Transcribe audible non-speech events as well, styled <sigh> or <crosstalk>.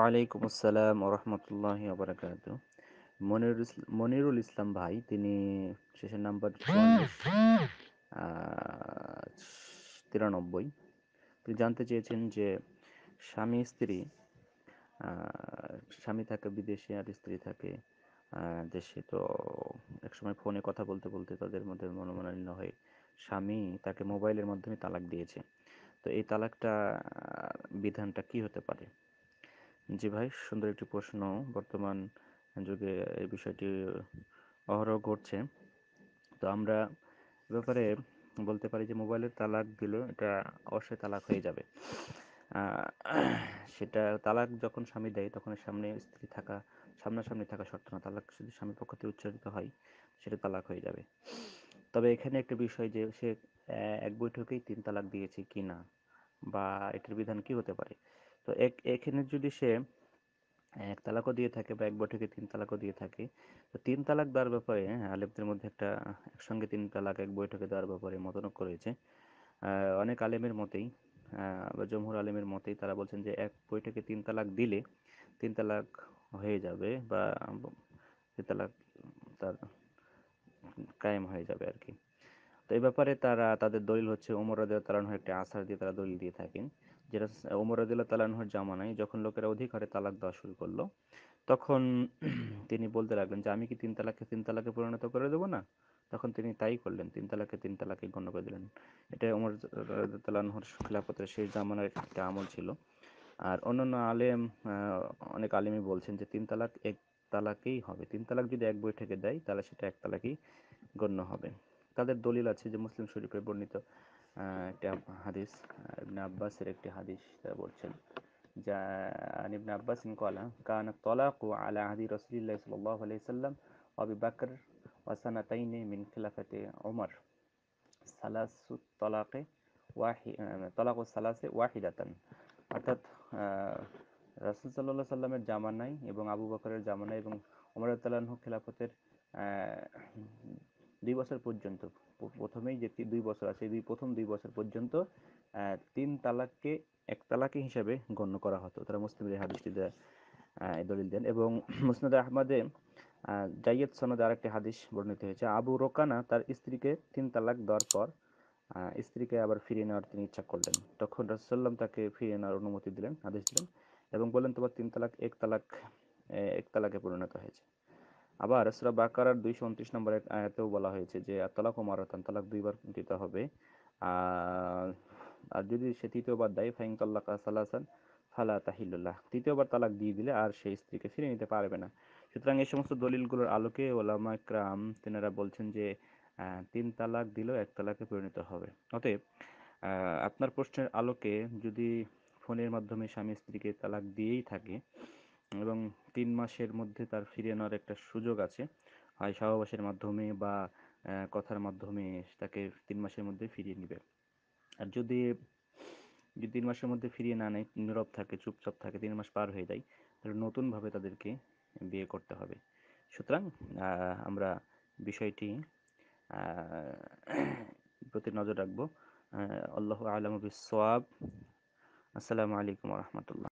ওয়ালাইকুম আসসালাম রহমতুল্লাহ আবরাকাত মনিরুল মনিরুল ইসলাম ভাই তিনি শেষের নাম্বার তিরানব্বই তিনি জানতে চেয়েছেন যে স্বামী স্ত্রী স্বামী থাকে বিদেশে আর স্ত্রী থাকে দেশে তো একসময় ফোনে কথা বলতে বলতে তাদের মধ্যে মনোমনালীন হয় স্বামী তাকে মোবাইলের মাধ্যমে তালাক দিয়েছে তো এই তালাকটা বিধানটা কি হতে পারে জি ভাই সুন্দর একটি প্রশ্ন বর্তমান যুগে এই বিষয়টি অহরহ ঘটছে তো আমরা এ ব্যাপারে বলতে পারি যে মোবাইলে তালাক দিল এটা অবশ্যই তালাক হয়ে যাবে সেটা তালাক যখন স্বামী দেয় তখন সামনে স্ত্রী থাকা সামনাসামনি থাকা শর্ত না তালাক যদি স্বামীর পক্ষ থেকে উচ্চারিত হয় সেটা তালাক হয়ে যাবে তবে এখানে একটা বিষয় যে সে এক বৈঠকেই তিন তালাক দিয়েছে কি না বা এটার বিধান কি হতে পারে তো এক এখানে যদি সে এক তালাকও দিয়ে থাকে বা এক বৈঠকে তিন তালাকও দিয়ে থাকে তো তিন তালাক দেওয়ার ব্যাপারে হ্যাঁ, আলেমদের মধ্যে একটা একসঙ্গে তিন তালাক এক বৈঠকে দেওয়ার ব্যাপারে মতনক্য রয়েছে অনেক আলেমের মতেই বা জমহুর আলেমের মতেই তারা বলছেন যে এক বৈঠকে তিন তালাক দিলে তিন তালাক হয়ে যাবে বা তিন তালাক তার কায়েম হয়ে যাবে আর কি তো এই ব্যাপারে তারা তাদের দলিল হচ্ছে ওমর রাজা তারা একটি আসার দিয়ে তারা দলিল দিয়ে থাকেন যেটা ওমর রদুল্লাহ তালানহর জামানায় যখন লোকেরা অধিকারে তালাক দেওয়া শুরু করলো তখন <clears throat> তিনি বলতে লাগলেন যে আমি কি তিন তালাককে তিন তালাকে পরিণত করে দেবো না তখন তিনি তাই করলেন তিন তালাকে তিন তালাকে গণ্য করে দিলেন এটা ওমর তালানহর খিলাফতের সেই জামানার একটা আমল ছিল আর অন্যান্য আলেম অনেক আলেমই বলছেন যে তিন তালাক এক তালাকেই হবে তিন তালাক যদি এক বৈঠকে দেয় তাহলে সেটা এক তালাকেই গণ্য হবে তাদের দলিল আছে যে মুসলিম শরীফে বর্ণিত একটা হাদিস ইবনে আব্বাসের একটি হাদিস বলছেন যা ইবনে আব্বাস কলা কান তলাকু আলা হাদি রাসূলুল্লাহ সাল্লাল্লাহু আলাইহি সাল্লাম আবু বকর সানাতাইনি মিন খিলাফাতে ওমর সালাসু তলাকে ওয়াহি তলাকু সালাসে ওয়াহিদাতান অর্থাৎ রাসুল সাল্লাহ সাল্লামের জামানায় এবং আবু বকরের জামানায় এবং ওমর আনহু খিলাফতের দুই বছর পর্যন্ত প্রথমেই যে দুই বছর আছে দুই প্রথম দুই বছর পর্যন্ত তিন তালাককে এক তালাকি হিসাবে গণ্য করা হতো তারা মুসলিম হাদিসটিতে দলিল দেন এবং <clears throat> মুসনাদ আহমদে জাইয়েদ সনদে আরেকটি হাদিস বর্ণিত হয়েছে আবু রোকানা তার স্ত্রীকে তিন তালাক দেওয়ার পর স্ত্রীকে আবার ফিরিয়ে নেওয়ার তিনি ইচ্ছা করলেন তখন রাসুল্লাম তাকে ফিরিয়ে নেওয়ার অনুমতি দিলেন আদেশ দিলেন এবং বললেন তোমার তিন তালাক এক তালাক এক তালাকে পরিণত হয়েছে আবার সুরা বাকারার দুইশো উনত্রিশ নম্বর আয়াতেও বলা হয়েছে যে তালাক ও মারাতান তালাক দুইবার দিতে হবে আর যদি সে তৃতীয়বার দেয় ফাইন তাল্লাক সালাসান ফালা তাহিল্লাহ তৃতীয়বার তালাক দিয়ে দিলে আর সেই স্ত্রীকে ফিরে নিতে পারবে না সুতরাং এই সমস্ত দলিলগুলোর আলোকে ওলামা ইকরাম তেনারা বলছেন যে তিন তালাক দিলেও এক তালাকে পরিণত হবে অতএব আপনার প্রশ্নের আলোকে যদি ফোনের মাধ্যমে স্বামী স্ত্রীকে তালাক দিয়েই থাকে এবং তিন মাসের মধ্যে তার ফিরিয়ে নেওয়ার একটা সুযোগ আছে হয় সহবাসের মাধ্যমে বা কথার মাধ্যমে তাকে তিন মাসের মধ্যে ফিরিয়ে নেবে আর যদি যদি তিন মাসের মধ্যে ফিরিয়ে না নেয় নীরব থাকে চুপচাপ থাকে তিন মাস পার হয়ে যায় তাহলে নতুনভাবে তাদেরকে বিয়ে করতে হবে সুতরাং আমরা বিষয়টি প্রতি নজর রাখবো আল্লাহ আলম সোয়াব আসসালামু আলাইকুম রহমতুল্লাহ